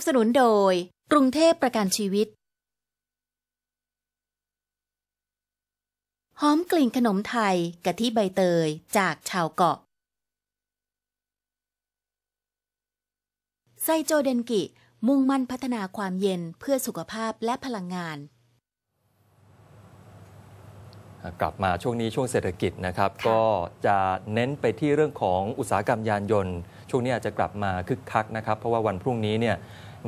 นับสนุนโดยกรุงเทพประกันชีวิต หอมกลิ่นขนมไทยกะทิใบเตยจากชาวเกาะ ไซโจเดนกิ มุ่งมั่นพัฒนาความเย็นเพื่อสุขภาพและพลังงาน กลับมาช่วงนี้ช่วงเศรษฐกิจนะครับ ก็จะเน้นไปที่เรื่องของอุตสาหกรรมยานยนต์ ช่วงนี้อาจจะกลับมาคึกคักนะครับ เพราะว่าวันพรุ่งนี้เนี่ย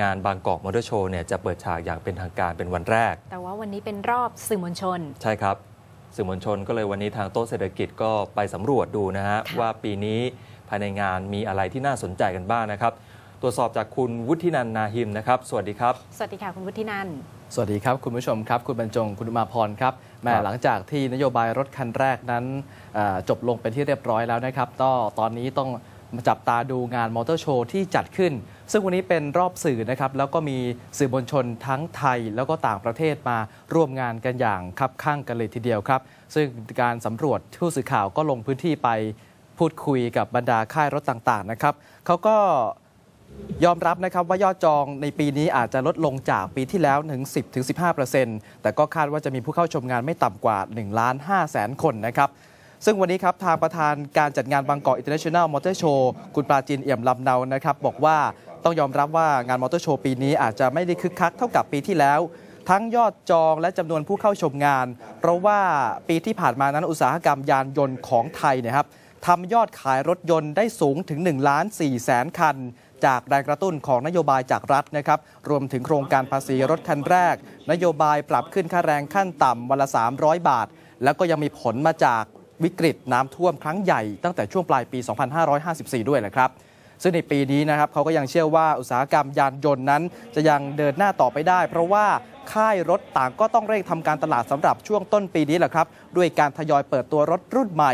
งานบางกอกมอเตอร์โชว์เนี่ยจะเปิดฉากอย่างเป็นทางการเป็นวันแรก แต่ว่าวันนี้เป็นรอบสื่อมวลชน ใช่ครับ สื่อมวลชนก็เลยวันนี้ทางโต๊ะเศรษฐกิจก็ไปสำรวจดูนะฮะว่าปีนี้ภายในงานมีอะไรที่น่าสนใจกันบ้างนะครับ ตรวจสอบจากคุณวุฒินันนาหิมนะครับ สวัสดีครับ สวัสดีค่ะ คุณวุฒินัน สวัสดีครับคุณผู้ชมครับ คุณบรรจงคุณมาพรครับแม่หลังจากที่นโยบายรถคันแรกนั้นจบลงเป็นที่เรียบร้อยแล้วนะครับต่อตอนนี้ต้องจับตาดูงานมอเตอร์โชว์ที่จัดขึ้นซึ่งวันนี้เป็นรอบสื่อนะครับ แล้วก็มีสื่อมวลชนทั้งไทยแล้วก็ต่างประเทศมาร่วมงานกันอย่างคับข้างกันเลยทีเดียวครับ ซึ่งการสำรวจผู้สื่อข่าวก็ลงพื้นที่ไปพูดคุยกับบรรดาค่ายรถต่างๆนะครับเขาก็ยอมรับนะครับว่ายอดจองในปีนี้อาจจะลดลงจากปีที่แล้วถึง 10-15%แต่ก็คาดว่าจะมีผู้เข้าชมงานไม่ต่ำกว่า1ล้าน5แสนคนนะครับ ซึ่งวันนี้ครับทางประธานการจัดงานบางกอกอินเตอร์เนชั่นแนลมอเตอร์โชว์คุณปราจินเอี่ยมลำเนานะครับบอกว่าต้องยอมรับว่างานมอเตอร์โชว์ปีนี้อาจจะไม่ได้คึกคักเท่ากับปีที่แล้ว ทั้งยอดจองและจำนวนผู้เข้าชมงาน เพราะว่าปีที่ผ่านมานั้นอุตสาหกรรมยานยนต์ของไทยนะครับทำยอดขายรถยนต์ได้สูงถึง1ล้าน4แสนคัน จากแรงกระตุ้นของนโยบายจากรัฐนะครับรวมถึงโครงการภาษีรถคันแรก นโยบายปรับขึ้นค่าแรงขั้นต่ำวันละ 300 บาท แล้วก็ยังมีผลมาจากวิกฤตน้ำท่วมครั้งใหญ่ตั้งแต่ช่วงปลายปี 2554ด้วยนะครับซึ่งในปีนี้นะครับเขาก็ยังเชื่อว่าอุตสาหกรรมยานยนต์นั้น จะยังเดินหน้าต่อไปได้ เพราะว่าค่ายรถต่างก็ต้องเร่งทำการตลาดสำหรับช่วงต้นปีนี้แหละครับ ด้วยการทยอยเปิดตัวรถรุ่นใหม่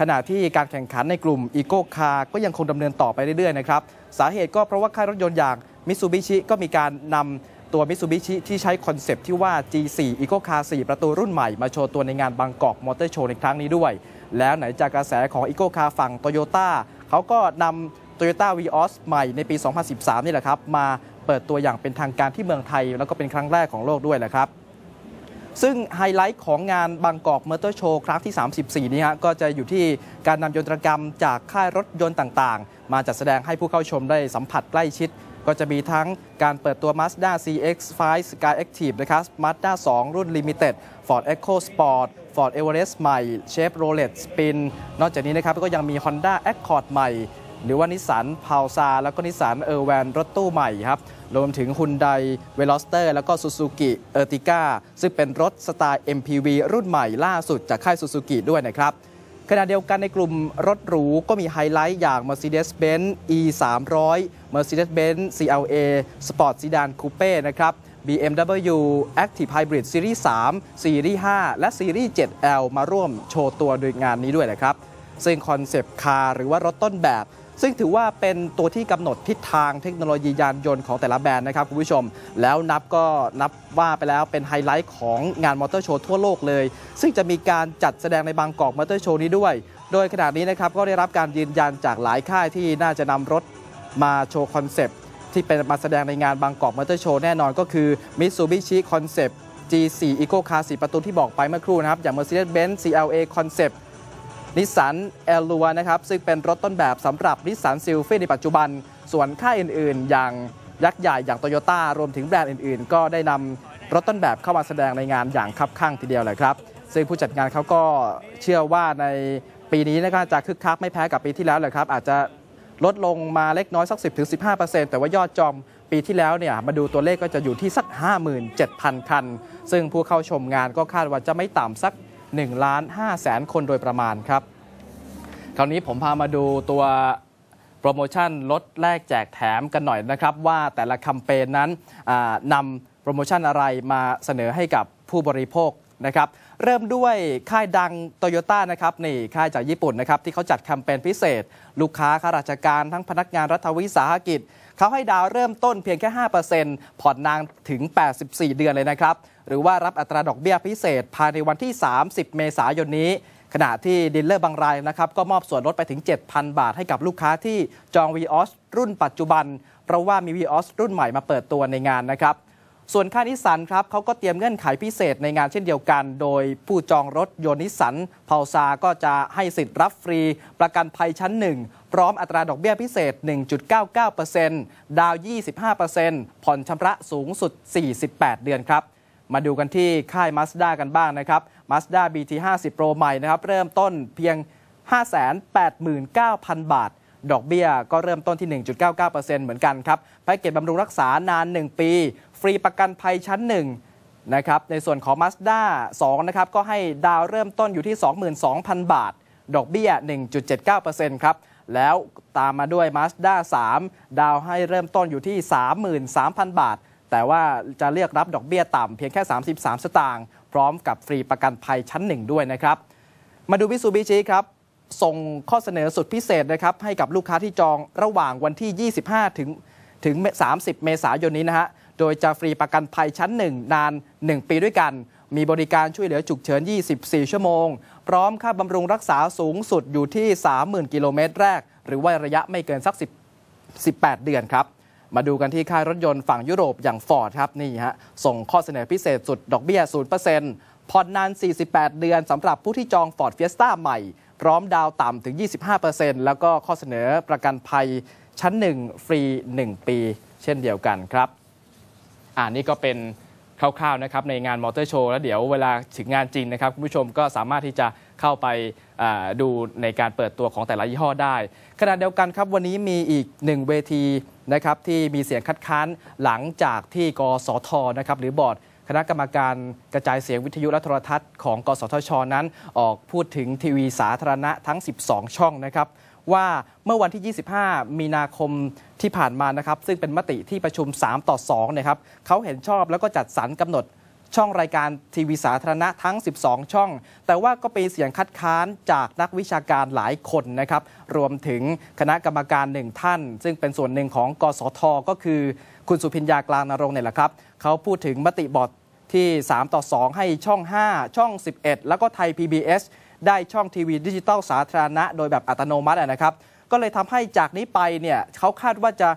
ขณะที่การแข่งขันในกลุ่มอีโก้คาร์ก็ยังคงดำเนินต่อไปเรื่อยๆนะครับสาเหตุก็เพราะว่าค่ายรถยนต์อย่างมิตซูบิชิก็มีการนำตัวมิตซูบิชิที่ใช้คอนเซปที่ว่า G4 e c โกคา4ประตูรุ่นใหม่ มาโชว์ตัวในงานบางกอกมอเตอร์โชว์ในครั้งนี้ด้วย แล้วไหนจากกระแสของ e c โกคาฝั่งโตโยต้าเขาก็นา t o y ้าว Vios ใหม่ในปี 2013 นี่แหละครับมาเปิดตัวอย่างเป็นทางการที่เมืองไทย แล้วก็เป็นครั้งแรกของโลกด้วยแหละครับ ซึ่งไฮไลท์ของงานบางกอกมอเตอร์โชว์ครั้งที่ 34 นี้ฮะก็จะอยู่ที่การนำยนตรกรรมจากค่ายรถยนต์ต่าง ๆ มาจัดแสดงให้ผู้เข้าชมได้สัมผัสใกล้ชิด ก็จะมีทั้งการเปิดตัว Mazda CX-5 Sky Active นะครับ Mazda 2 รุ่น Limited Ford Echo Sport Ford Everest ใหม่ Chevrolet Spin นอกจากนี้นะครับก็ยังมี Honda Accord ใหม่หรือว่านิสสันพาวซาแล้วก็นิสสันเออร์แวนรถตู้ใหม่ครับรวมถึงฮุนไดเวลอสเตอร์แล้วก็ซูซูกิเออร์ติก้าซึ่งเป็นรถสไตล์ MPV รุ่นใหม่ล่าสุดจากค่ายซูซูกิด้วยนะครับขณะเดียวกันในกลุ่มรถหรูก็มีไฮไลท์อย่าง Mercedes-Benz E 3 0 0 Mercedes-Benz CLA Sport Sedan Coupe นะครับ BMW Active Hybrid Series 3 Series 5 และ Series 7L มาร่วมโชว์ตัวโดยงานนี้ด้วยนะครับ ซึ่งคอนเซปต์คาร์หรือว่ารถต้นแบบซึ่งถือว่าเป็นตัวที่กำหนดทิศทางเทคโนโลยียานยนต์ของแต่ละแบรนด์นะครับคุณผู้ชม แล้วนับก็นับว่าไปแล้วเป็นไฮไลท์ของงานมอเตอร์โชว์ทั่วโลกเลย ซึ่งจะมีการจัดแสดงในบางกอกมอเตอร์โชว์นี้ด้วย โดยขณะนี้นะครับก็ได้รับการยืนยันจากหลายค่ายที่น่าจะนำรถมาโชว์คอนเซปต์ที่เป็นมาแสดงในงานบางกอกมอเตอร์โชว์แน่นอน ก็คือ Mitsubishi Concept G4 Eco Car 4ประตูที่บอกไปเมื่อครู่นะครับอย่าง Mercedes-Benz CLA Concept นิสสันเอลลัวนะครับ ซึ่งเป็นรถต้นแบบสำหรับนิสสันซิลฟี่ในปัจจุบันส่วนค่ายอื่นๆ อย่างยักษ์ใหญ่อย่างโตโยต้ารวมถึงแบรนด์อื่นๆ ก็ได้นำรถต้นแบบเข้ามาแสดงในงานอย่างคับข้างทีเดียวเลยครับ ซึ่งผู้จัดงานเขาก็เชื่อว่าในปีนี้นะครับจะคึกคักไม่แพ้กับปีที่แล้วเลยครับอาจจะลดลงมาเล็กน้อยสัก 10-15%แต่ว่ายอดจองปีที่แล้วเนี่ยมาดูตัวเลขก็จะอยู่ที่สัก 57,000 คัน ซึ่งผู้เข้าชมงานก็คาดว่าจะไม่ต่ำสัก1ล้าน5แสนคนโดยประมาณครับคราวนี้ผมพามาดูตัวโปรโมชั่นลดแลกแจกแถมกันหน่อยนะครับ ว่าแต่ละแคมเปญนนั้นนำโปรโมชั่นอะไรมาเสนอให้กับผู้บริโภคนะครับเริ่มด้วยค่ายดังโตโยต้านะครับนี่ค่ายจากญี่ปุ่นนะครับ ที่เขาจัดแคมเปญพิเศษ ลูกค้าข้าราชการทั้งพนักงานรัฐวิสาหกิจ เขาให้ดาวเริ่มต้นเพียงแค่ 5%ผ่อนนานถึง 84 เดือนเลยนะครับหรือว่ารับอัตราดอกเบี้ยพิเศษภายในวันที่ 30 เมษายนนี้ขณะที่ดีลเลอร์บางรายนะครับก็มอบส่วนลดไปถึง 7,000 บาทให้กับลูกค้าที่จอง VOS รุ่นปัจจุบัน เพราะว่ามี VOS รุ่นใหม่มาเปิดตัวในงานนะครับ ส่วนค่านิสสันครับเขาก็เตรียมเงื่อนไขพิเศษในงานเช่นเดียวกัน โดยผู้จองรถยนต์นิสสันเพาซาก็จะให้สิทธิ์รับฟรี ประกันภัยชั้น1พร้อมอัตราดอกเบี้ยพิเศษ 1.99%ดาว 25%ผ่อนชำระสูงสุด 48 เดือนครับมาดูกันที่ค่าย Mazda กันบ้างนะครับ Mazda BT50 Pro ใหม่นะครับ เริ่มต้นเพียง589,000 บาท ดอกเบี้ยก็เริ่มต้นที่ 1.99%เหมือนกันครับแพ็กเกจบำรุงรักษานาน 1 ปี ฟรีประกันภัยชั้น1นะครับในส่วนของ Mazda 2นะครับก็ให้ดาวเริ่มต้นอยู่ที่ 22,000 บาท ดอกเบี้ย 1.79%ครับ แล้วตามมาด้วย Mazda 3 ดาวให้เริ่มต้นอยู่ที่ 33,000 บาทแต่ว่าจะเรียกรับดอกเบี้ยต่ำเพียงแค่ 33 สตางค์พร้อมกับฟรีประกันภัยชั้นหนึ่งด้วยนะครับ มาดูวิสุบิชิครับ ส่งข้อเสนอสุดพิเศษนะครับ ให้กับลูกค้าที่จองระหว่างวันที่ 25 ถึงถึง30 เมษายนนี้นะฮะ โดยจะฟรีประกันภัยชั้น 1 นาน 1 ปีด้วยกัน มีบริการช่วยเหลือฉุกเฉิน24 ชั่วโมง พร้อมค่าบำรุงรักษาสูงสุดอยู่ที่ 30,000กิโลเมตรแรก หรือว่าระยะไม่เกินสัก10 18 เดือนครับมาดูกันที่ค่ายรถยนต์ฝั่งยุโรปอย่างฟอร์ดครับนี่ฮะส่งข้อเสนอพิเศษสุดดอกเบี้ย0%ผ่อนนาน 48 เดือนสำหรับผู้ที่จองฟอร์ดเฟียสต้าใหม่ พร้อมดาวต่ำถึง 25%แล้วก็ข้อเสนอประกันภัยชั้น 1 ฟรี 1 ปี เช่นเดียวกันครับ อ่านี่ก็เป็นคร่าวๆนะครับในงานมอเตอร์โชว์แล้วเดี๋ยวเวลาถึงงานจริงนะครับคุณผู้ชมก็สามารถที่จะเข้าไปดูในการเปิดตัวของแต่ละยี่ห้อได้ขณะเดียวกันครับวันนี้มีอีกหนึ่งเวทีนะครับ ที่มีเสียงคัดค้านหลังจากที่กสทนะครับ หรือบอร์ดคณะกรรมการกระจายเสียงวิทยุและโทรทัศน์ของกสทชนั้น ออกพูดถึงทีวีสาธารณะทั้ง 12 ช่องนะครับ ว่าเมื่อวันที่ 25 มีนาคมที่ผ่านมานะครับ ซึ่งเป็นมติที่ประชุม 3 ต่อ2นะครับเขาเห็นชอบแล้วก็จัดสรรกำหนดช่องรายการทีวีสาธารณะทั้ง 12 ช่อง แต่ว่าก็เป็นเสียงคัดค้านจากนักวิชาการหลายคนนะครับ รวมถึงคณะกรรมการหนึ่งท่าน ซึ่งเป็นส่วนหนึ่งของกสท ก็คือ คุณสุพิญญากลางนรงเนี่ยแหละครับเขาพูดถึงมติบอร์ดที่ 3 ต่อ 2 ให้ช่อง 5 ช่อง 11 แล้วก็ไทย PBS ได้ช่องทีวีดิจิตอลสาธารณะโดยแบบอัตโนมัตินะครับ ก็เลยทำให้จากนี้ไปเนี่ยเขาคาดว่าจะ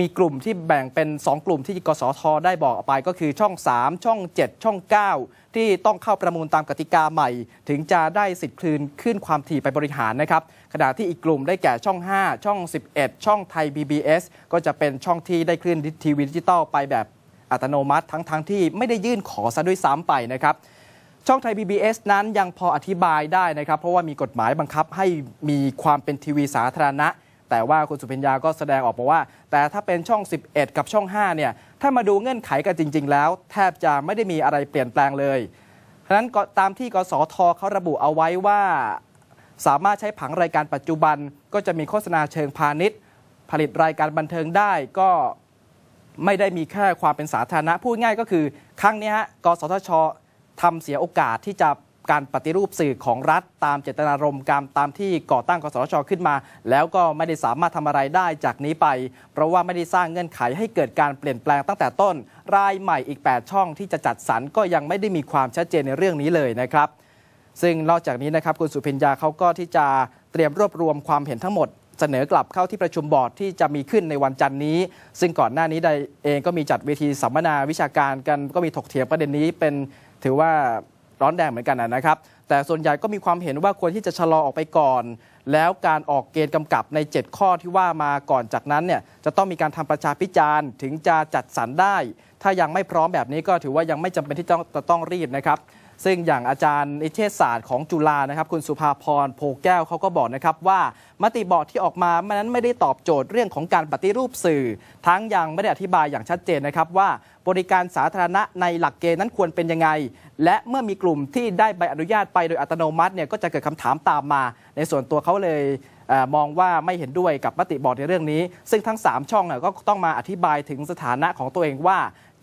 มีกลุ่มที่แบ่งเป็น 2 กลุ่มที่กสทได้บอกไปก็คือช่อง 3 ช่อง 7 ช่อง 9 ที่ต้องเข้าประมูลตามกติกาใหม่ ถึงจะได้สิทธิ์คืนขึ้นความถี่ไปบริหารนะครับ ขณะที่อีกกลุ่มได้แก่ช่อง 5 ช่อง 11 ช่องไทย BBS ก็จะเป็นช่องที่ได้คลื่นทีวีดิจิตอลไปแบบอัตโนมัติทั้งๆทที่ไม่ได้ยื่นขอซะด้วยซ้ำไปนะครับช่องไทย b b s นั้นยังพออธิบายได้นะครับ เพราะว่ามีกฎหมายบังคับให้มีความเป็นทีวีสาธารณะแต่ว่าคุณสุพิญญาก็แสดงออกมาว่า แต่ถ้าเป็นช่อง 11 กับช่อง 5 เนี่ย ถ้ามาดูเงื่อนไขกันจริง ๆ แล้วแทบจะไม่ได้มีอะไรเปลี่ยนแปลงเลย เพราะนั้นตามที่กสทเขาระบุเอาไว้ว่า สามารถใช้ผังรายการปัจจุบัน ก็จะมีโฆษณาเชิงพาณิชย์ ผลิตรายการบันเทิงได้ก็ไม่ได้มีแค่ความเป็นสาธารณะพูดง่ายก็คือครั้งนี้ฮะกสทชทำเสียโอกาสที่จะการปฏิรูปสื่อของรัฐตามเจตนารมณ์การตามที่ก่อตั้งกสชขึ้นมา แล้วก็ไม่ได้สามารถทำอะไรได้จากนี้ไป เพราะว่าไม่ได้สร้างเงื่อนไขให้เกิดการเปลี่ยนแปลงตั้งแต่ต้น รายใหม่อีก8ช่องที่จะจัดสรรก็ยังไม่ได้มีความชัดเจนในเรื่องนี้เลยนะครับซึ่งนอกจากนี้นะครับคุณสุพิญญาเขาก็ที่จะเตรียมรวบรวมความเห็นทั้งหมด เสนอกลับเข้าที่ประชุมบอร์ดที่จะมีขึ้นในวันจันนี้ ซึ่งก่อนหน้านี้ได้เองก็มีจัดเวทีสัมมนาวิชาการกัน ก็มีถกเถียงประเด็นนี้เป็นถือว่าร้อนแดงเหมือนกันนะครับแต่ส่วนใหญ่ก็มีความเห็นว่าควรที่จะชะลอออกไปก่อน แล้วการออกเกณฑ์กำกับใน 7 ข้อที่ว่ามาก่อนจากนั้นเนี่ยจะต้องมีการทำประชาพิจารณ์ ถึงจะจัดสรรได้ ถ้ายังไม่พร้อมแบบนี้ก็ถือว่ายังไม่จำเป็นที่จะต้องรีบนะครับซึ่งอย่างอาจารย์นิเทศศาสตร์ของจุฬานะครับคุณสุภาพรโพแก้วเขาก็บอกนะครับว่ามติบอร์ดที่ออกมามนั้นไม่ได้ตอบโจทย์เรื่องของการปฏิรูปสื่อ ทั้งยังไม่ได้อธิบายอย่างชัดเจนนะครับว่าบริการสาธารณะในหลักเกณฑ์นั้นควรเป็นยังไง และเมื่อมีกลุ่มที่ได้ใบอนุญาตไปโดยอัตโนมัติเนี่ยก็จะเกิดคำถามตามมา ในส่วนตัวเขาเลยมองว่าไม่เห็นด้วยกับมติบอร์ดในเรื่องนี้ ซึ่งทั้ง3ช่องก็ต้องมาอธิบายถึงสถานะของตัวเองว่า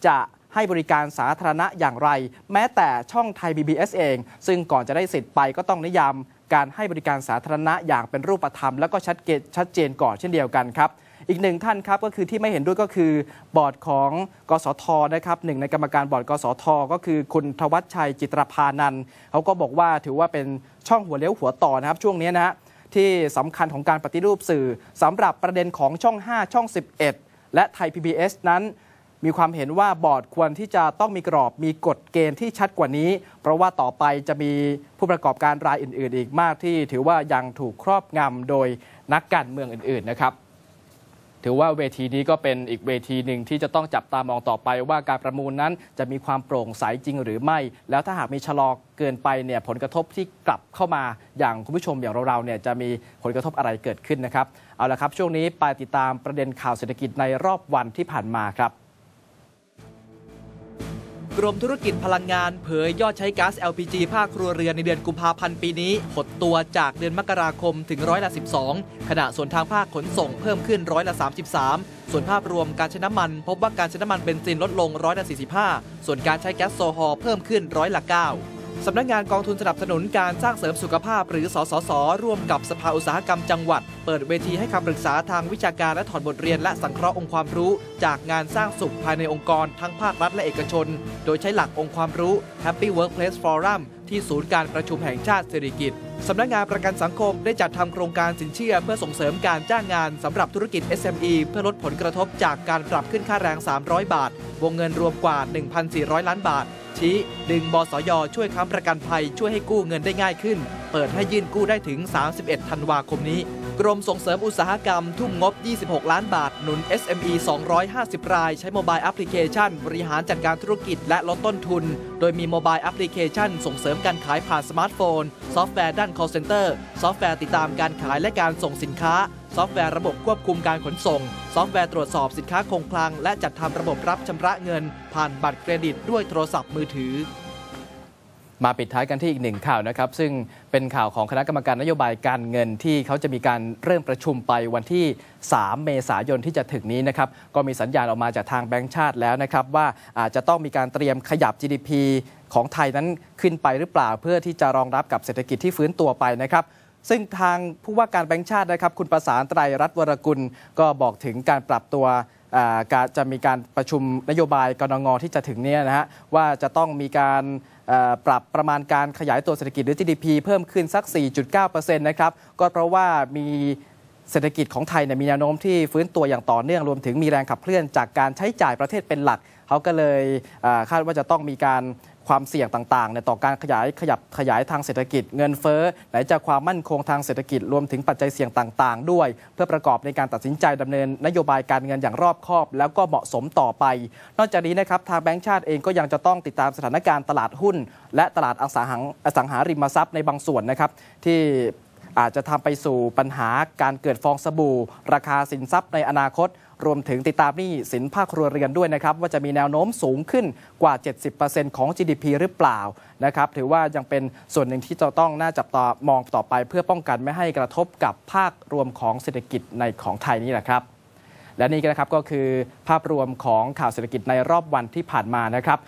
จะให้บริการสาธารณะอย่างไร แม้แต่ช่องไทย BBS เอง ซึ่งก่อนจะได้สิทธิ์ไปก็ต้องนิยาม การให้บริการสาธารณะอย่างเป็นรูปธรรมและก็ชัดเจนชัดเจนก่อนเช่นเดียวกันครับ อีกหนึ่งท่านครับ ก็คือที่ไม่เห็นด้วยก็คือบอร์ดของกสทนะครับหนึ่งในกรรมการบอร์ดกสทก็คือ คุณทวัชชัยจิตรพานันเขาก็บอกว่าถือว่าเป็นช่องหัวเลี้ยวหัวต่อนะครับ ช่วงนี้นะที่สำคัญของการปฏิรูปสื่อ สำหรับประเด็นของช่อง 5 ช่อง 11 และไทย PBS นั้นมีความเห็นว่าบอร์ดควรที่จะต้องมีกรอบมีกฎเกณฑ์ที่ชัดกว่านี้ เพราะว่าต่อไปจะมีผู้ประกอบการรายอื่นๆ อีกมากที่ถือว่ายังถูกครอบงำโดยนักการเมืองอื่น ๆนะครับ ถือว่าเวทีนี้ก็เป็นอีกเวทีหนึ่งที่จะต้องจับตามองต่อไป ว่าการประมูลนั้นจะมีความโปร่งใสจริงหรือไม่ แล้วถ้าหากมีชะลอเกินไปเนี่ยผลกระทบที่กลับเข้ามาอย่างคุณผู้ชมอย่างเราๆเนี่ยจะมีผลกระทบอะไรเกิดขึ้นนะครับเอาละครับ ช่วงนี้ไปติดตามประเด็นข่าวเศรษฐกิจในรอบวันที่ผ่านมาครับกรมธุรกิจพลังงาน เผยยอดใช้ก๊าซ LPG ภาคครัวเรือนในเดือนกุมภาพันธ์ปีนี้หดตัวจากเดือนมกราคมถึงร้อยละ 12 ขณะส่วนทางภาคขนส่งเพิ่มขึ้นร้อยละ33 ส่วนภาพรวมการใช้น้ำมัน พบว่าการใช้น้ำมันเบนซินลดลงร้อยละ45 ส่วนการใช้แก๊สโซฮอลเพิ่มขึ้นร้อยละ 9สำนักงานกองทุนสนับสนุนการสร้างเสริมสุขภาพหรือสสสร่วมกับสภาอุตสาหกรรมจังหวัด เปิดเวทีให้คำปรึกษาทางวิชาการและถอดบทเรียนและสังเคราะห์องค์ความรู้ จากงานสร้างสุขภายในองค์กรทั้งภาครัฐและเอกชน โดยใช้หลักองค์ความรู้ Happy Workplace Forum ที่ศูนย์การประชุมแห่งชาติเศรษฐกิจ สำนักงานประกันสังคมได้จัดทำโครงการสินเชื่อเพื่อส่งเสริมการจ้างงานสำหรับธุรกิจ SME เพื่อลดผลกระทบจากการปรับขึ้นค่าแรง 300 บาท วงเงินรวมกว่า 1,400 ล้านบาทชี้ดึงบสยช่วยค้ำประกันภัยช่วยให้กู้เงินได้ง่ายขึ้น เปิดให้ยื่นกู้ได้ถึง 31 ธันวาคมนี้กรมส่งเสริมอุตสาหกรรมทุ่มงบ 26 ล้านบาท หนุน SME 250ราย ใช้โมบายแอปพลิเคชันบริหารจัดการธุรกิจ และลดต้นทุน โดยมีโมบายแอปพลิเคชันส่งเสริมการขายผ่านสมาร์ทโฟน ซอฟต์แวร์ด้าน call center ซอฟต์แวร์ติดตามการขายและการส่งสินค้า ซอฟต์แวร์ระบบควบคุมการขนส่ง ซอฟต์แวร์ตรวจสอบสินค้าคงคลัง และจัดทำระบบรับชำระเงินผ่านบัตรเครดิตด้วยโทรศัพท์มือถือมาปิดท้ายกันที่อีกหนึ่งข่าวนะครับ ซึ่งเป็นข่าวของคณะกรรมการนโยบายการเงินที่เขาจะมีการเริ่มประชุมไปวันที่ 3 เมษายนที่จะถึงนี้นะครับ ก็มีสัญญาณออกมาจากทางแบงก์ชาติแล้วนะครับ ว่าอาจจะต้องมีการเตรียมขยับ GDP ของไทยนั้นขึ้นไปหรือเปล่า เพื่อที่จะรองรับกับเศรษฐกิจที่ฟื้นตัวไปนะครับซึ่งทางผู้ว่าการแบงค์ชาตินะครับคุณประสานไตรรัตน์วรกุลก็บอกถึงการปรับตัวจะมีการประชุมนโยบายกรงงที่จะถึงนี้นะฮะว่าจะต้องมีการปรับประมาณการขยายตัวเศรษฐกิจหรือ GDP เพิ่มขึ้นสัก 4.9%นะครับ ก็เพราะว่ามีเศรษฐกิจของไทยเนี่ยมีแนวโน้มที่ฟื้นตัวอย่างต่อเนื่องรวมถึงมีแรงขับเคลื่อนจากการใช้จ่ายประเทศเป็นหลัก เขาก็เลยคาดว่าจะต้องมีการความเสี่ยงต่างๆในต่อการขยายขยับขยายทางเศรษฐกิจ เงินเฟ้อไหนจะความมั่นคงทางเศรษฐกิจรวมถึงปัจจัยเสี่ยงต่าง ๆ ด้วย เพื่อประกอบในการตัดสินใจดำเนินนโยบายการเงินอย่างรอบคอบ แล้วก็เหมาะสมต่อไป นอกจากนี้นะครับทางแบงก์ชาติเองก็ยังจะต้องติดตามสถานการณ์ตลาดหุ้น และตลาดอสังหาอสังหาริมทรัพย์ในบางส่วนนะครับที่อาจจะทำไปสู่ปัญหาการเกิดฟองสบู่ ราคาสินทรัพย์ในอนาคตรวมถึงติดตามหนี้สินภาคครัวเรือนด้วยนะครับ ว่าจะมีแนวโน้มสูงขึ้นกว่า 70%ของ GDP หรือเปล่านะครับ ถือว่ายังเป็นส่วนหนึ่งที่จะต้องน่าจับตามองต่อไปเพื่อป้องกันไม่ให้กระทบกับภาครวมของเศรษฐกิจในของไทยนี่แหละครับ และนี่นะครับก็คือภาพรวมของข่าวเศรษฐกิจในรอบวันที่ผ่านมานะครับ